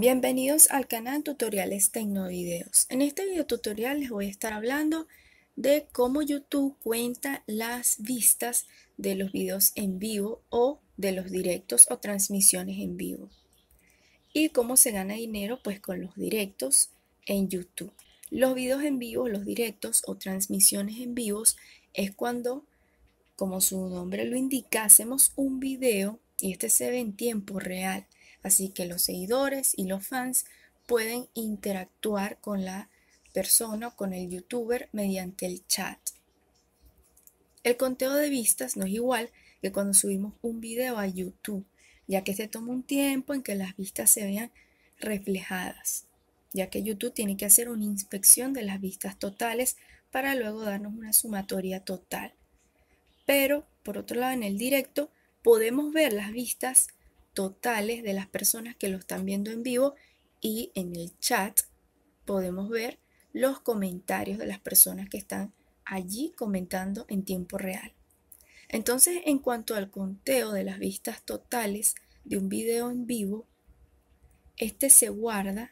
Bienvenidos al canal Tutoriales Tecnovideos. En este video tutorial les voy a estar hablando de cómo YouTube cuenta las vistas de los videos en vivo o de los directos o transmisiones en vivo. Y cómo se gana dinero pues con los directos en YouTube. Los videos en vivo, los directos o transmisiones en vivo es cuando, como su nombre lo indica, hacemos un video y este se ve en tiempo real Así que los seguidores y los fans pueden interactuar con la persona, con el youtuber, mediante el chat. El conteo de vistas no es igual que cuando subimos un video a YouTube, ya que se toma un tiempo en que las vistas se vean reflejadas, ya que YouTube tiene que hacer una inspección de las vistas totales para luego darnos una sumatoria total. Pero, por otro lado, en el directo podemos ver las vistas totales de las personas que lo están viendo en vivo y en el chat podemos ver los comentarios de las personas que están allí comentando en tiempo real. Entonces, en cuanto al conteo de las vistas totales de un video en vivo, este se guarda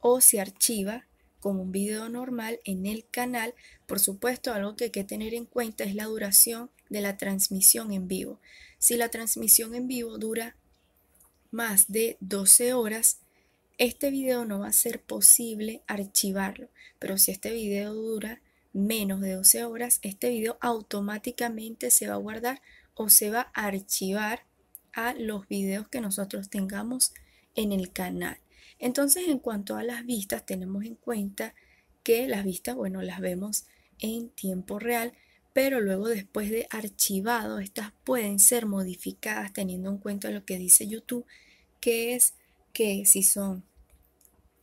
o se archiva como un video normal en el canal. Por supuesto, algo que hay que tener en cuenta es la duración de la transmisión en vivo. Si la transmisión en vivo dura más de 12 horas, este video no va a ser posible archivarlo, pero si este video dura menos de 12 horas, este video automáticamente se va a guardar o se va a archivar a los videos que nosotros tengamos en el canal. Entonces, en cuanto a las vistas, tenemos en cuenta que las vistas, bueno, las vemos en tiempo real, pero luego después de archivado, estas pueden ser modificadas teniendo en cuenta lo que dice YouTube, que es que si son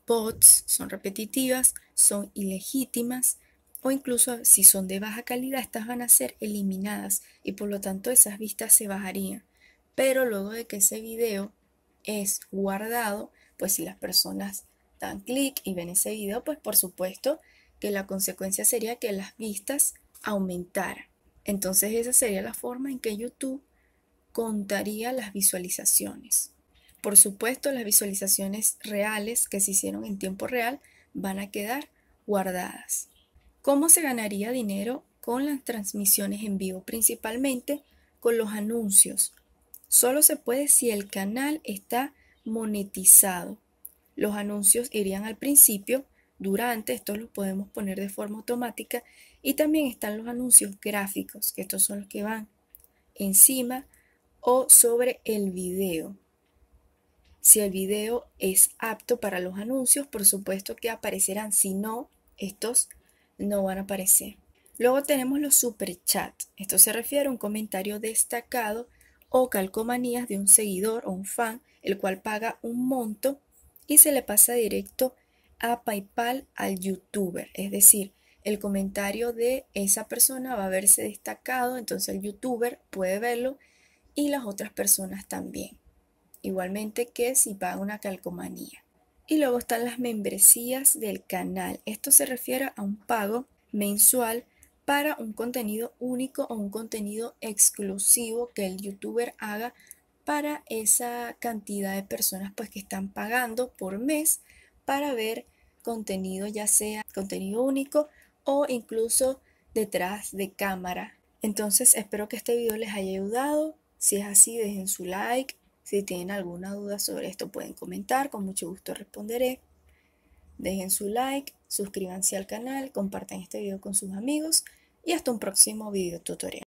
bots, son repetitivas, son ilegítimas o incluso si son de baja calidad, estas van a ser eliminadas y por lo tanto esas vistas se bajarían. Pero luego de que ese video es guardado, pues si las personas dan clic y ven ese video, pues por supuesto que la consecuencia sería que las vistas aumentar. Entonces esa sería la forma en que YouTube contaría las visualizaciones. Por supuesto, las visualizaciones reales que se hicieron en tiempo real van a quedar guardadas. ¿Cómo se ganaría dinero con las transmisiones en vivo? Principalmente con los anuncios. Solo se puede si el canal está monetizado. Los anuncios irían al principio durante, estos los podemos poner de forma automática y también están los anuncios gráficos, que estos son los que van encima o sobre el video. Si el video es apto para los anuncios, por supuesto que aparecerán, si no, estos no van a aparecer. Luego tenemos los super superchats. Esto se refiere a un comentario destacado o calcomanías de un seguidor o un fan, el cual paga un monto y se le pasa directo a PayPal al youtuber. Es decir, el comentario de esa persona va a verse destacado, entonces el youtuber puede verlo y las otras personas también. Igualmente que si paga una calcomanía. Y luego están las membresías del canal. Esto se refiere a un pago mensual para un contenido único o un contenido exclusivo que el youtuber haga para esa cantidad de personas pues que están pagando por mes para ver contenido, ya sea contenido único o incluso detrás de cámara. Entonces espero que este video les haya ayudado. Si es así, dejen su like. Si tienen alguna duda sobre esto, pueden comentar. Con mucho gusto responderé. Dejen su like, suscríbanse al canal, compartan este video con sus amigos y hasta un próximo video tutorial.